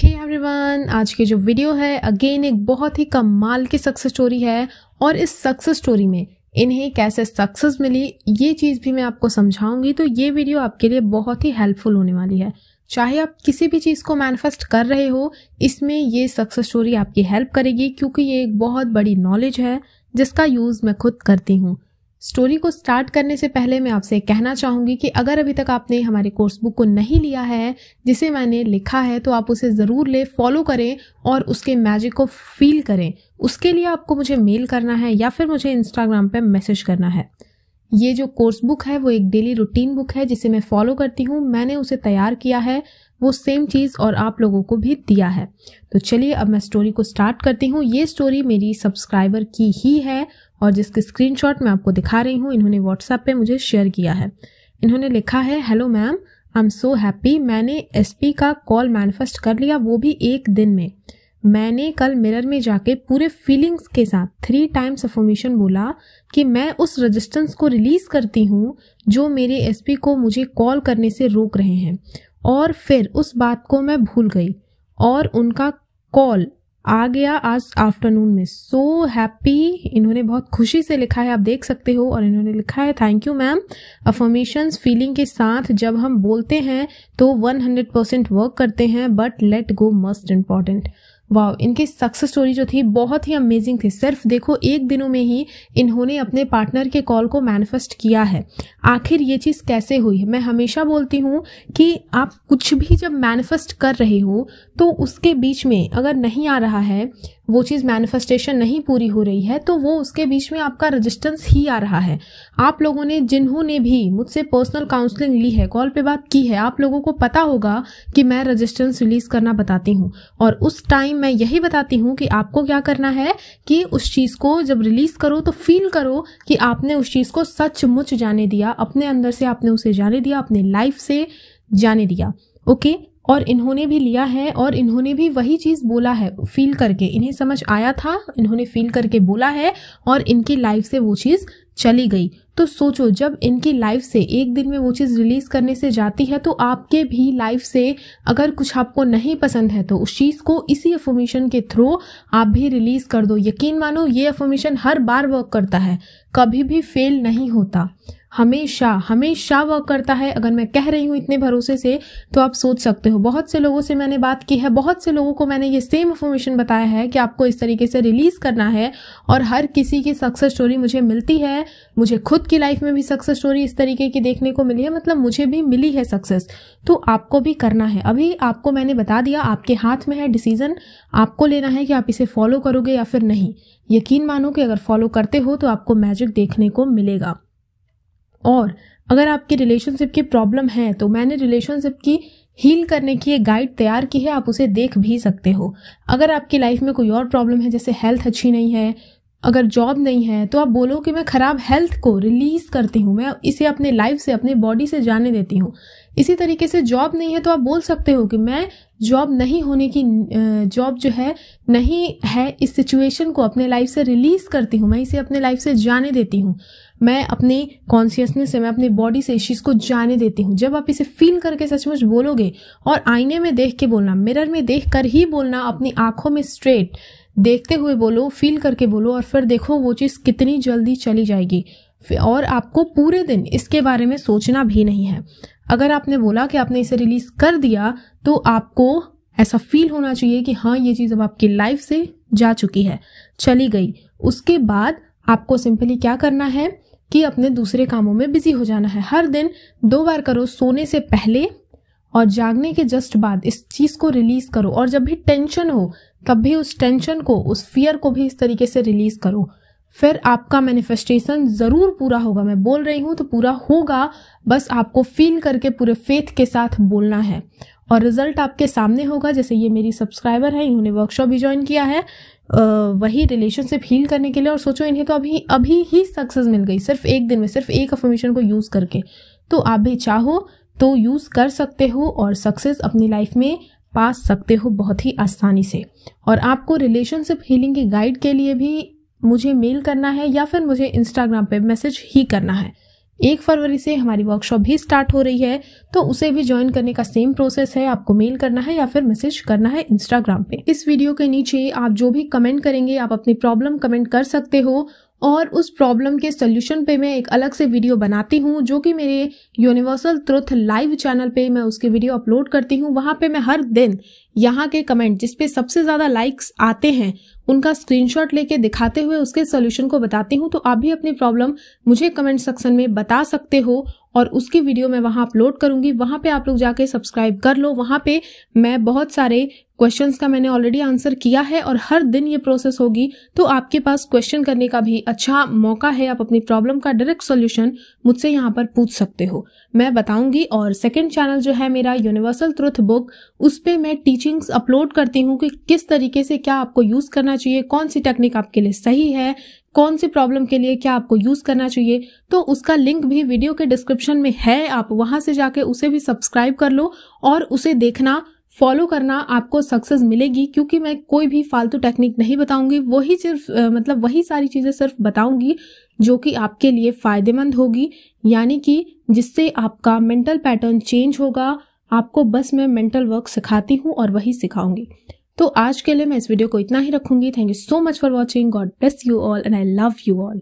हे hey everyone आज की जो वीडियो है अगेन एक बहुत ही कमाल की सक्सेस स्टोरी है और इस सक्सेस स्टोरी में इन्हें कैसे सक्सेस मिली ये चीज़ भी मैं आपको समझाऊंगी तो ये वीडियो आपके लिए बहुत ही हेल्पफुल होने वाली है चाहे आप किसी भी चीज़ को मैनिफेस्ट कर रहे हो इसमें ये सक्सेस स्टोरी आपकी हेल्प करेगी क्योंकि ये एक बहुत बड़ी नॉलेज है जिसका यूज़ मैं खुद करती हूँ स्टोरी को स्टार्ट करने से पहले मैं आपसे कहना चाहूँगी कि अगर अभी तक आपने हमारे कोर्स बुक को नहीं लिया है जिसे मैंने लिखा है तो आप उसे ज़रूर ले फॉलो करें और उसके मैजिक को फील करें उसके लिए आपको मुझे मेल करना है या फिर मुझे इंस्टाग्राम पर मैसेज करना है ये जो कोर्स बुक है वो एक डेली रूटीन बुक है जिसे मैं फॉलो करती हूँ मैंने उसे तैयार किया है वो सेम चीज़ और आप लोगों को भी दिया है तो चलिए अब मैं स्टोरी को स्टार्ट करती हूँ ये स्टोरी मेरी सब्सक्राइबर की ही है और जिसके स्क्रीनशॉट मैं आपको दिखा रही हूँ इन्होंने व्हाट्सएप पे मुझे शेयर किया है इन्होंने लिखा है hello ma'am I am so happy मैंने एसपी का कॉल मैनिफेस्ट कर लिया वो भी एक दिन में मैंने कल मिरर में जाके पूरे फीलिंग्स के साथ थ्री टाइम्स अफॉर्मेशन बोला कि मैं उस रेजिस्टेंस को रिलीज करती हूँ जो मेरे एसपी को मुझे कॉल करने से रोक रहे हैं और फिर उस बात को मैं भूल गई और उनका कॉल आ गया आज आफ्टरनून में सो so हैप्पी इन्होंने बहुत खुशी से लिखा है आप देख सकते हो और इन्होंने लिखा है thank you ma'am affirmations feeling के साथ जब हम बोलते हैं तो 100% वर्क करते हैं but let go must important वाह इनकी सक्सेस स्टोरी जो थी बहुत ही अमेजिंग थी सिर्फ देखो एक दिनों में ही इन्होंने अपने पार्टनर के कॉल को मैनिफेस्ट किया है आखिर ये चीज़ कैसे हुई है मैं हमेशा बोलती हूँ कि आप कुछ भी जब मैनिफेस्ट कर रहे हो तो उसके बीच में अगर नहीं आ रहा है वो चीज़ मैनिफेस्टेशन नहीं पूरी हो रही है तो वो उसके बीच में आपका रजिस्टेंस ही आ रहा है आप लोगों ने जिन्होंने भी मुझसे पर्सनल काउंसलिंग ली है कॉल पे बात की है आप लोगों को पता होगा कि मैं रजिस्टेंस रिलीज़ करना बताती हूँ और उस टाइम मैं यही बताती हूँ कि आपको क्या करना है कि उस चीज़ को जब रिलीज़ करो तो फील करो कि आपने उस चीज़ को सचमुच जाने दिया अपने अंदर से आपने उसे जाने दिया अपने लाइफ से जाने दिया ओके और इन्होंने भी लिया है और इन्होंने भी वही चीज़ बोला है फील करके इन्हें समझ आया था इन्होंने फील करके बोला है और इनकी लाइफ से वो चीज़ चली गई तो सोचो जब इनकी लाइफ से एक दिन में वो चीज़ रिलीज़ करने से जाती है तो आपके भी लाइफ से अगर कुछ आपको नहीं पसंद है तो उस चीज़ को इसी अफॉर्मेशन के थ्रू आप भी रिलीज़ कर दो यकीन मानो ये अफॉर्मेशन हर बार वर्क करता है कभी भी फेल नहीं होता हमेशा हमेशा वर्क करता है अगर मैं कह रही हूँ इतने भरोसे से तो आप सोच सकते हो बहुत से लोगों से मैंने बात की है बहुत से लोगों को मैंने ये सेम इन्फॉर्मेशन बताया है कि आपको इस तरीके से रिलीज़ करना है और हर किसी की सक्सेस स्टोरी मुझे मिलती है मुझे खुद की लाइफ में भी सक्सेस स्टोरी इस तरीके की देखने को मिली है मतलब मुझे भी मिली है सक्सेस तो आपको भी करना है अभी आपको मैंने बता दिया आपके हाथ में है डिसीज़न आपको लेना है कि आप इसे फॉलो करोगे या फिर नहीं यकीन मानो कि अगर फॉलो करते हो तो आपको मैजिक देखने को मिलेगा और अगर आपके रिलेशनशिप की प्रॉब्लम है तो मैंने रिलेशनशिप की हील करने की एक गाइड तैयार की है आप उसे देख भी सकते हो अगर आपकी लाइफ में कोई और प्रॉब्लम है जैसे हेल्थ अच्छी नहीं है अगर जॉब नहीं है तो आप बोलो कि मैं ख़राब हेल्थ को रिलीज़ करती हूँ मैं इसे अपने लाइफ से अपने बॉडी से जाने देती हूँ इसी तरीके से जॉब नहीं है तो आप बोल सकते हो कि मैं जॉब नहीं होने की जॉब जो है नहीं है इस सिचुएशन को अपने लाइफ से रिलीज़ करती हूँ मैं इसे अपने लाइफ से जाने देती हूँ मैं अपने कॉन्शियसनेस से मैं अपने बॉडी से इस चीज़ को जाने देती हूँ जब आप इसे फील करके सचमुच बोलोगे और आईने में देख के बोलना मिरर में देख कर ही बोलना अपनी आंखों में स्ट्रेट देखते हुए बोलो फील करके बोलो और फिर देखो वो चीज़ कितनी जल्दी चली जाएगी और आपको पूरे दिन इसके बारे में सोचना भी नहीं है अगर आपने बोला कि आपने इसे रिलीज कर दिया तो आपको ऐसा फील होना चाहिए कि हाँ ये चीज़ अब आपकी लाइफ से जा चुकी है चली गई उसके बाद आपको सिंपली क्या करना है कि अपने दूसरे कामों में बिजी हो जाना है हर दिन दो बार करो सोने से पहले और जागने के जस्ट बाद इस चीज़ को रिलीज़ करो और जब भी टेंशन हो तब भी उस टेंशन को उस फियर को भी इस तरीके से रिलीज़ करो फिर आपका मैनिफेस्टेशन ज़रूर पूरा होगा मैं बोल रही हूं तो पूरा होगा बस आपको फील करके पूरे फेथ के साथ बोलना है और रिजल्ट आपके सामने होगा जैसे ये मेरी सब्सक्राइबर है इन्होंने वर्कशॉप भी ज्वाइन किया है वही रिलेशनशिप हील करने के लिए और सोचो इन्हें तो अभी अभी ही सक्सेस मिल गई सिर्फ एक दिन में सिर्फ एक अफॉर्मेशन को यूज़ करके तो आप भी चाहो तो यूज़ कर सकते हो और सक्सेस अपनी लाइफ में पा सकते हो बहुत ही आसानी से और आपको रिलेशनशिप हीलिंग की गाइड के लिए भी मुझे मेल करना है या फिर मुझे इंस्टाग्राम पे मैसेज ही करना है एक फरवरी से हमारी वर्कशॉप भी स्टार्ट हो रही है तो उसे भी ज्वाइन करने का सेम प्रोसेस है आपको मेल करना है या फिर मैसेज करना है इंस्टाग्राम पे इस वीडियो के नीचे आप जो भी कमेंट करेंगे आप अपनी प्रॉब्लम कमेंट कर सकते हो और उस प्रॉब्लम के सोल्यूशन पे मैं एक अलग से वीडियो बनाती हूँ जो कि मेरे यूनिवर्सल ट्रुथ लाइव चैनल पे मैं उसके वीडियो अपलोड करती हूँ वहाँ पे मैं हर दिन यहाँ के कमेंट जिसपे सबसे ज़्यादा लाइक्स आते हैं उनका स्क्रीनशॉट लेके दिखाते हुए उसके सोल्यूशन को बताती हूँ तो आप भी अपनी प्रॉब्लम मुझे कमेंट सेक्शन में बता सकते हो और उसकी वीडियो मैं वहाँ अपलोड करूँगी वहाँ पे आप लोग जाके सब्सक्राइब कर लो वहाँ पे मैं बहुत सारे क्वेश्चंस का मैंने ऑलरेडी आंसर किया है और हर दिन ये प्रोसेस होगी तो आपके पास क्वेश्चन करने का भी अच्छा मौका है आप अपनी प्रॉब्लम का डायरेक्ट सॉल्यूशन मुझसे यहाँ पर पूछ सकते हो मैं बताऊंगी और सेकंड चैनल जो है मेरा यूनिवर्सल ट्रुथ बुक उस पर मैं टीचिंग्स अपलोड करती हूँ कि किस तरीके से क्या आपको यूज़ करना चाहिए कौन सी टेक्निक आपके लिए सही है कौन सी प्रॉब्लम के लिए क्या आपको यूज करना चाहिए तो उसका लिंक भी वीडियो के डिस्क्रिप्शन में है आप वहां से जाके उसे भी सब्सक्राइब कर लो और उसे देखना फॉलो करना आपको सक्सेस मिलेगी क्योंकि मैं कोई भी फालतू टेक्निक नहीं बताऊंगी वही सिर्फ मतलब वही सारी चीज़ें सिर्फ बताऊंगी जो कि आपके लिए फ़ायदेमंद होगी यानी कि जिससे आपका मेंटल पैटर्न चेंज होगा आपको बस मैं मेंटल वर्क सिखाती हूँ और वही सिखाऊंगी तो आज के लिए मैं इस वीडियो को इतना ही रखूंगी thank you so much for watching God bless you all and I love you all